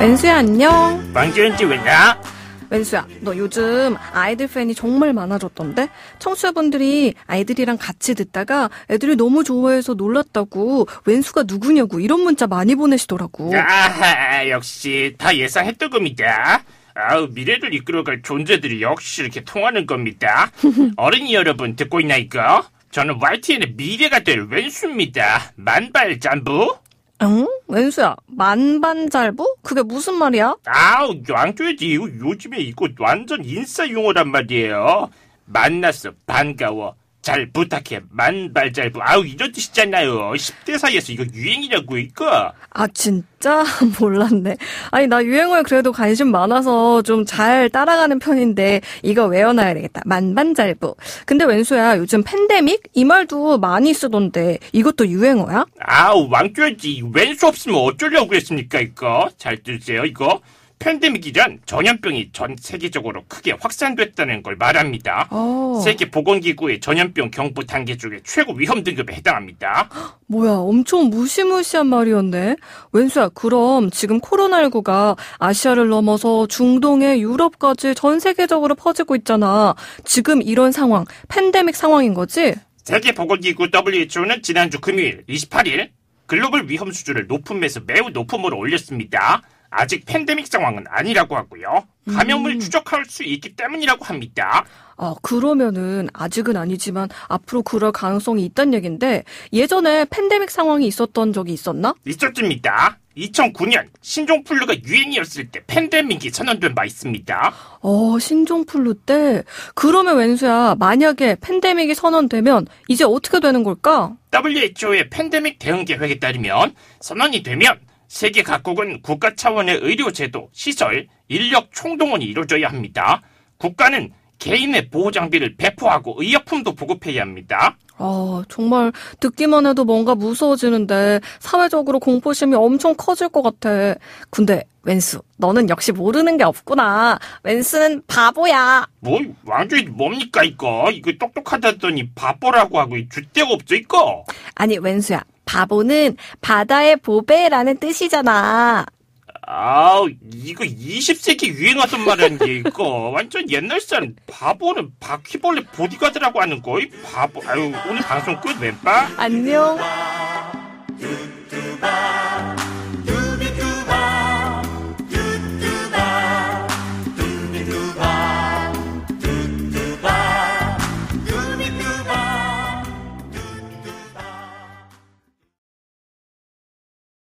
웬수야 안녕. 방주인지 왜냐? 웬수야너 요즘 아이들 팬이 정말 많아졌던데? 청취자분들이 아이들이랑 같이 듣다가 애들이 너무 좋아해서 놀랐다고 웬수가 누구냐고 이런 문자 많이 보내시더라고. 아, 역시 다 예상했던 겁니다. 아우, 미래를 이끌어갈 존재들이 역시 이렇게 통하는 겁니다. 어린이 여러분 듣고 있나 이거? 저는 YTN의 미래가 될웬수입니다 만발짬부. 응? 왼수야 만반잘부? 그게 무슨 말이야? 아우, 양조지 요즘에 이거 완전 인싸 용어란 말이에요. 만났어, 반가워. 잘 부탁해. 만발잘부. 아우, 이런 뜻이잖아요. 10대 사이에서 이거 유행이라고, 이거. 아, 진짜? 몰랐네. 아니, 나 유행어에 그래도 관심 많아서 좀 잘 따라가는 편인데, 이거 외워놔야 되겠다. 만반잘부. 근데 웬수야, 요즘 팬데믹? 이 말도 많이 쓰던데, 이것도 유행어야? 아우, 왕조였지. 웬수 없으면 어쩌려고 했랬습니까 이거? 잘 들으세요, 이거? 팬데믹이 란 전염병이 전 세계적으로 크게 확산됐다는 걸 말합니다. 오. 어. 세계 보건기구의 전염병 경보 단계 중에 최고 위험 등급에 해당합니다. 뭐야, 엄청 무시무시한 말이었네. 웬수야, 그럼 지금 코로나19가 아시아를 넘어서 중동에 유럽까지 전 세계적으로 퍼지고 있잖아. 지금 이런 상황, 팬데믹 상황인 거지? 세계보건기구 WHO는 지난주 금요일 28일 글로벌 위험 수준을 높음에서 매우 높음으로 올렸습니다. 아직 팬데믹 상황은 아니라고 하고요. 감염을 음. 추적할 수 있기 때문이라고 합니다. 아, 그러면은 아직은 아니지만 앞으로 그럴 가능성이 있다는 얘긴데 예전에 팬데믹 상황이 있었던 적이 있었나? 있었습니다. 2009년 신종플루가 유행이었을 때 팬데믹이 선언된 바 있습니다. 어, 신종플루 때? 그러면 왼수야 만약에 팬데믹이 선언되면 이제 어떻게 되는 걸까? WHO의 팬데믹 대응 계획에 따르면 선언이 되면 세계 각국은 국가 차원의 의료 제도, 시설, 인력 총동원이 이루어져야 합니다. 국가는 개인의 보호 장비를 배포하고 의약품도 보급해야 합니다. 아, 정말 듣기만 해도 뭔가 무서워지는데 사회적으로 공포심이 엄청 커질 것 같아. 근데 웬수, 너는 역시 모르는 게 없구나. 웬수는 바보야. 뭐, 완전히 뭡니까 이거? 이거 똑똑하다더니 바보라고 하고 주대가 없어 이거. 아니 웬수야, 바보는 바다의 보배라는 뜻이잖아. 아우 이거 20세기 유행하던 말이란 게 이거 완전 옛날 사람 바보는 바퀴벌레 보디가드라고 하는 거이 바보 아유 오늘 방송 끝 웬빠 안녕